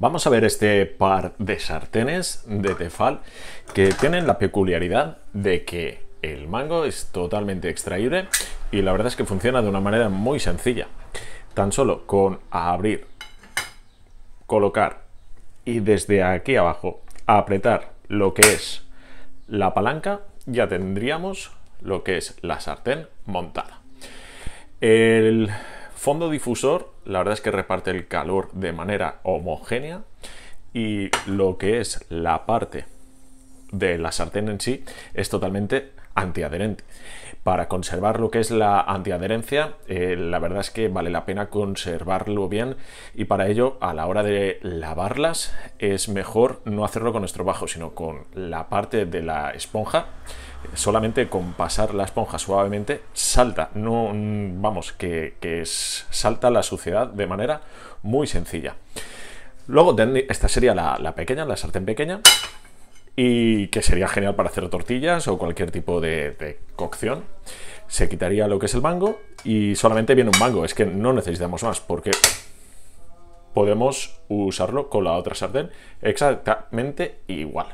Vamos a ver este par de sartenes de Tefal que tienen la peculiaridad de que el mango es totalmente extraíble y la verdad es que funciona de una manera muy sencilla. Tan solo con abrir, colocar y desde aquí abajo apretar lo que es la palanca, ya tendríamos lo que es la sartén montada. El Fondo difusor, la verdad es que reparte el calor de manera homogénea y lo que es la parte de la sartén en sí es totalmente antiadherente. Para conservar lo que es la antiadherencia, eh, la verdad es que vale la pena conservarlo bien y para ello a la hora de lavarlas es mejor no hacerlo con nuestro bajo sino con la parte de la esponja. Solamente con pasar la esponja suavemente salta, no mm, vamos, que, salta la suciedad de manera muy sencilla. Luego, esta sería la, la pequeña, la sartén pequeña y que sería genial para hacer tortillas o cualquier tipo de, cocción. Se quitaría lo que es el mango y solamente viene un mango, es que no necesitamos más porque podemos usarlo con la otra sartén exactamente igual.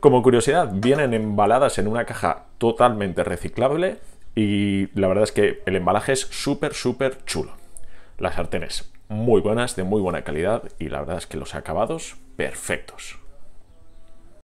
Como curiosidad, vienen embaladas en una caja totalmente reciclable y la verdad es que el embalaje es súper, súper chulo. Las sartenes muy buenas, de muy buena calidad y la verdad es que los acabados perfectos.